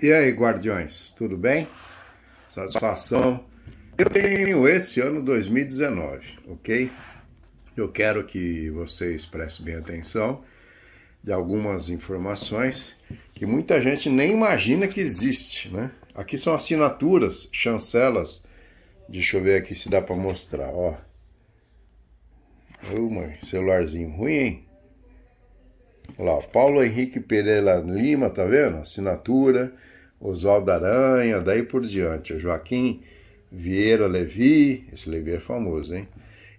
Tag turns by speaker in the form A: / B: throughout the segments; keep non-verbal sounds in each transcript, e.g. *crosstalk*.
A: E aí, guardiões, tudo bem? Satisfação. Eu tenho esse ano 2019, ok? Eu quero que vocês prestem bem atenção de algumas informações que muita gente nem imagina que existe, né? Aqui são assinaturas, chancelas. Deixa eu ver aqui se dá para mostrar, ó. Uma celularzinho ruim, hein? Olha lá, Paulo Henrique Pereira Lima, tá vendo? Assinatura, Oswaldo Aranha, daí por diante. Joaquim Vieira Levi, esse Levi é famoso, hein?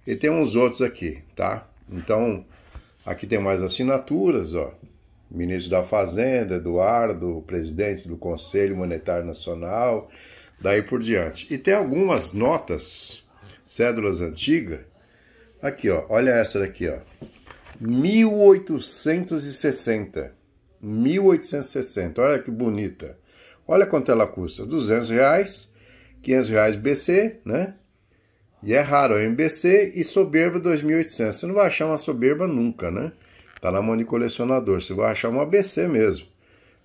A: E tem uns outros aqui, tá? Então, aqui tem mais assinaturas, ó. Ministro da Fazenda, Eduardo, presidente do Conselho Monetário Nacional, daí por diante. E tem algumas notas, cédulas antigas. Aqui, ó, olha essa daqui, ó. 1860. 1860. Olha que bonita. Olha quanto ela custa. 200 reais, 500 reais BC, né? E é raro, é MBC e Soberba 2800. Você não vai achar uma Soberba nunca, né? Tá na mão de colecionador. Você vai achar uma BC mesmo.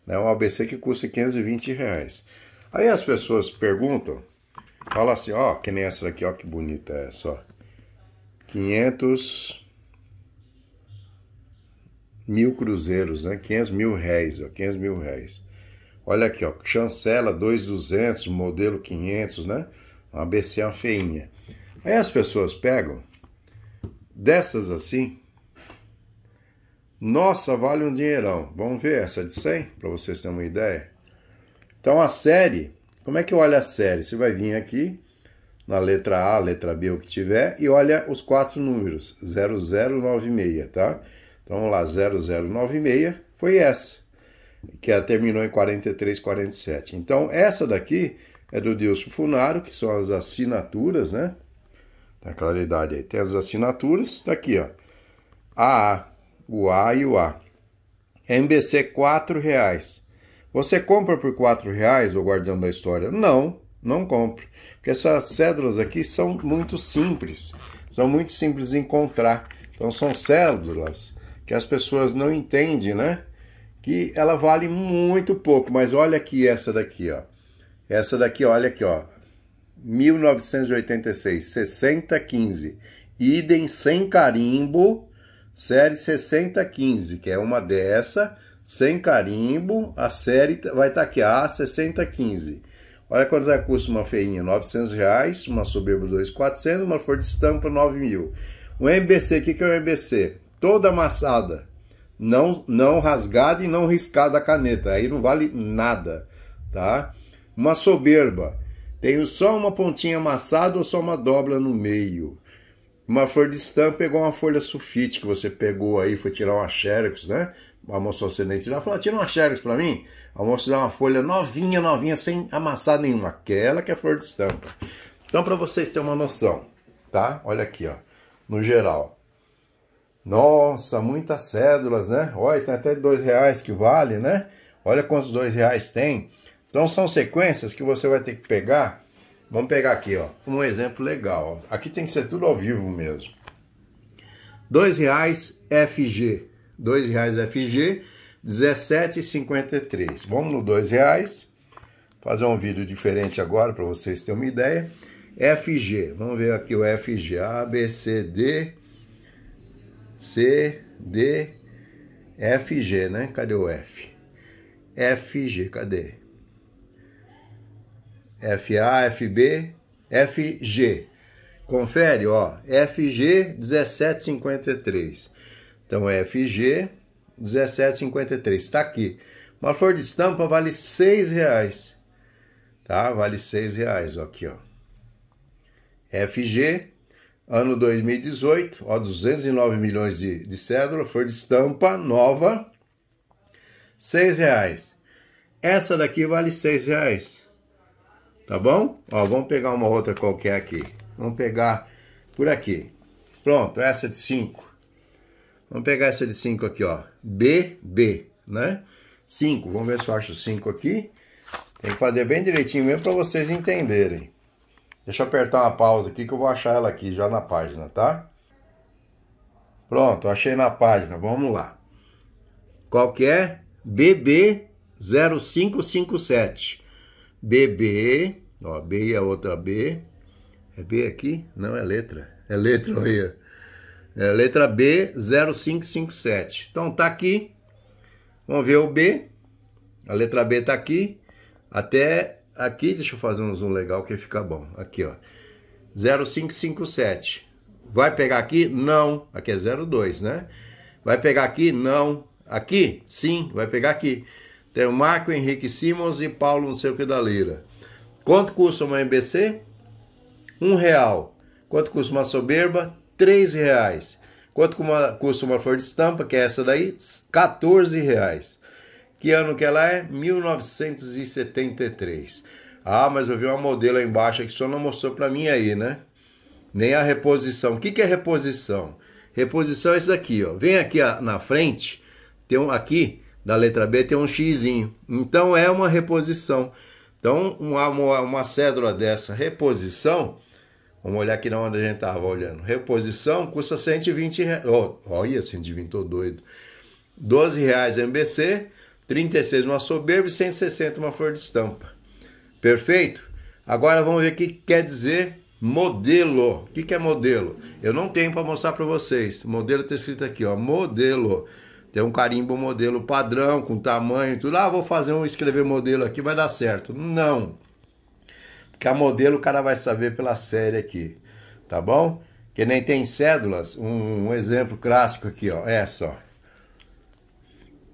A: Né? Uma BC que custa 520 reais. Aí as pessoas perguntam, falam assim, ó, que nem essa daqui, ó que bonita é essa, ó. 500 mil cruzeiros, né? 500 mil réis, ó, 500 mil réis. Olha aqui, ó, chancela 2200, modelo 500, né? Uma feinha. Aí as pessoas pegam dessas assim. Nossa, vale um dinheirão. Vamos ver essa de 100, para vocês terem uma ideia. Então a série, como é que olha a série? Você vai vir aqui na letra A, letra B, o que tiver, e olha os quatro números, 0096, tá? Então vamos lá, 0096 foi essa, que terminou em 4347. Então essa daqui é do Dilson Funaro, que são as assinaturas, né? Tá claridade aí. Tem as assinaturas, tá aqui, ó. AA, o A e o A. MBC R$ reais. Você compra por R$ reais o guardião da história? Não, não compre. Porque essas cédulas aqui são muito simples. São muito simples de encontrar. Então são cédulas que as pessoas não entendem, né? Que ela vale muito pouco, mas olha aqui essa daqui, ó. Essa daqui, olha aqui, ó. 1986, 6015. Idem sem carimbo, série 6015, que é uma dessa, sem carimbo, a série vai estar tá aqui, a 6015. Olha quanto vai é custa uma feinha, 900 reais, uma soberba 2,400, uma flor de estampa, 9 mil. O MBC, o que, que é o MBC? toda amassada, não, não rasgada e não riscada a caneta, aí não vale nada, tá? Uma soberba, tenho só uma pontinha amassada ou só uma dobra no meio. Uma flor de estampa pegou uma folha sulfite que você pegou aí, foi tirar uma xerox, né? A moça ocidente já falou, tira uma xerox para mim. A moça dá uma folha novinha, novinha, sem amassar nenhuma. Aquela que é flor de estampa. Então, para vocês terem uma noção, tá? Olha aqui, ó. No geral, nossa, muitas cédulas, né? Olha, tem até dois reais que vale, né? Olha quantos dois reais tem. Então são sequências que você vai ter que pegar. Vamos pegar aqui, ó, um exemplo legal. Aqui tem que ser tudo ao vivo mesmo. Dois reais FG, dois reais FG, 17,53. Vamos no dois reais. Fazer um vídeo diferente agora para vocês terem uma ideia. FG, vamos ver aqui o FG, A, B, C, D. C, D, F, G, né? Cadê o F? F, G, cadê? F, A, F, B, F, G. Confere, ó, FG 1753. Então, FG 1753, está aqui. Uma flor de estampa vale seis reais, tá? Vale seis reais, ó, aqui, ó. FG ano 2018, ó, 209 milhões de, de cédula, foi de estampa, nova, R$ reais. Essa daqui vale R$ reais. Tá bom? Ó, vamos pegar uma outra qualquer aqui. Vamos pegar por aqui. Pronto, essa de 5. Vamos pegar essa de 5 aqui, ó. BB, né? 5. Vamos ver se eu acho 5 aqui. Tem que fazer bem direitinho mesmo para vocês entenderem. Deixa eu apertar uma pausa aqui que eu vou achar ela aqui já na página, tá? Pronto, achei na página. Vamos lá. Qual que é? BB0557. BB, ó, B e é a outra B. É B aqui? Não, é letra. É letra, aí. *laughs* É letra B0557. Então tá aqui. Vamos ver o B. A letra B tá aqui. Até Aqui, deixa eu fazer um zoom legal que fica bom. Aqui, ó. 0557. Vai pegar aqui? Não. Aqui é 02, né? Vai pegar aqui? Não. Aqui? Sim, vai pegar aqui. Tem o Marco Henrique Simons e Paulo não sei o que da Lira. Quanto custa uma MBC? Um real. Quanto custa uma soberba? Três reais. Quanto custa uma flor de estampa, que é essa daí? Quatorze reais. Que ano que ela é? 1973. Ah, mas eu vi uma modelo aí embaixo que o senhor não mostrou para mim aí, né? Nem a reposição. O que, que é reposição? Reposição é isso aqui, ó. Vem aqui ó, na frente, tem um aqui da letra B tem um xizinho. Então é uma reposição. Então uma, uma, uma cédula dessa reposição, vamos olhar aqui na onde a gente estava olhando. Reposição custa 120 reais. Oh, olha, 120, tô doido. 12 reais MBC, 36 uma soberba e 160 uma flor de estampa. Perfeito? Agora vamos ver o que quer dizer modelo. O que, é modelo? Eu não tenho para mostrar para vocês. Modelo está escrito aqui, ó, modelo. Tem um carimbo modelo padrão, com tamanho, tudo. Ah, vou fazer um escrever modelo aqui, vai dar certo. Não. Porque a modelo o cara vai saber pela série aqui, tá bom? Que nem tem cédulas, um, um exemplo clássico aqui, ó, essa, é ó.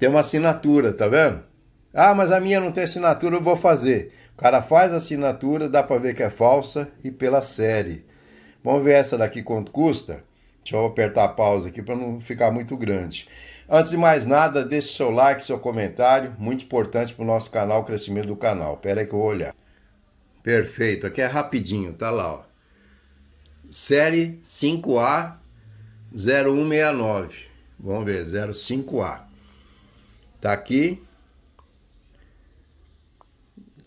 A: Tem uma assinatura, tá vendo? Ah, mas a minha não tem assinatura, eu vou fazer. O cara faz a assinatura, dá para ver que é falsa e pela série. Vamos ver essa daqui quanto custa? Deixa eu apertar a pausa aqui para não ficar muito grande. Antes de mais nada, deixe seu like, seu comentário, muito importante para o nosso canal, o crescimento do canal. Pera aí que eu vou olhar. Perfeito, aqui é rapidinho, tá lá, ó. Série 5A 0169. Vamos ver, 05A. Tá aqui.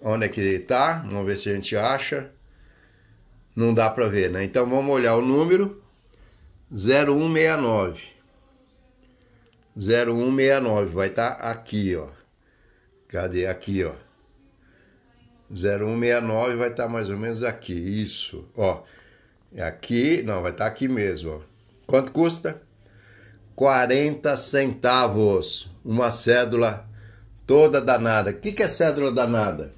A: Onde é que ele tá? Vamos ver se a gente acha. Não dá para ver, né? Então vamos olhar o número 0169. 0169 vai estar tá aqui, ó. Cadê aqui, ó? 0169 vai estar tá mais ou menos aqui, isso, ó. É aqui, não, vai estar tá aqui mesmo, ó. Quanto custa? 40 centavos. Uma cédula toda danada. O que, que é cédula danada?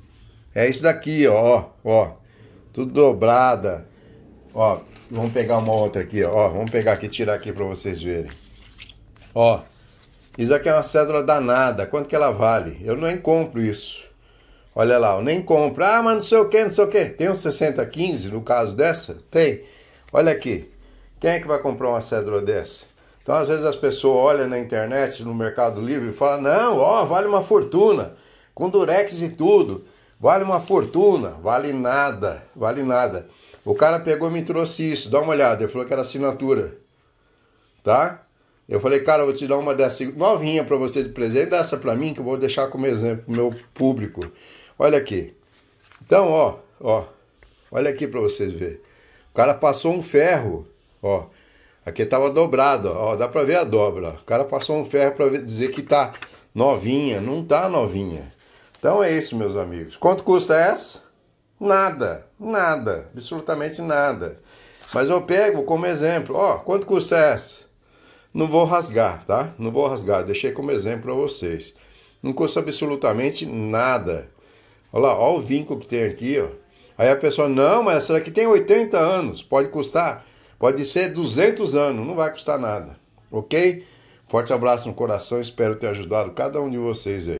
A: É isso daqui, ó, ó. Tudo dobrada. Ó, vamos pegar uma outra aqui, ó. Vamos pegar aqui, tirar aqui para vocês verem. Ó, isso aqui é uma cédula danada. Quanto que ela vale? Eu nem compro isso. Olha lá, eu nem compro. Ah, mas não sei o que, não sei o que. Tem um 6015 no caso dessa? Tem. Olha aqui. Quem é que vai comprar uma cédula dessa? Então, às vezes as pessoas olham na internet, no Mercado Livre, e falam: não, ó, vale uma fortuna, com durex e tudo, vale uma fortuna, vale nada, vale nada. O cara pegou e me trouxe isso, dá uma olhada, ele falou que era assinatura, tá? Eu falei, cara, eu vou te dar uma dessa novinha para você de presente, dá essa para mim que eu vou deixar como exemplo pro meu público. Olha aqui. Então, ó, ó, olha aqui para vocês verem. O cara passou um ferro, ó. Aqui estava dobrado, ó, dá para ver a dobra. O cara passou um ferro para dizer que tá novinha, não tá novinha. Então é isso, meus amigos. Quanto custa essa? Nada, nada, absolutamente nada. Mas eu pego como exemplo, ó, quanto custa essa? Não vou rasgar, tá? Não vou rasgar, deixei como exemplo para vocês. Não custa absolutamente nada. Olha lá, ó o vinco que tem aqui, ó. Aí a pessoa, não, mas será que tem 80 anos? Pode custar Pode ser 200 anos, não vai custar nada. Ok? Forte abraço no coração, espero ter ajudado cada um de vocês aí.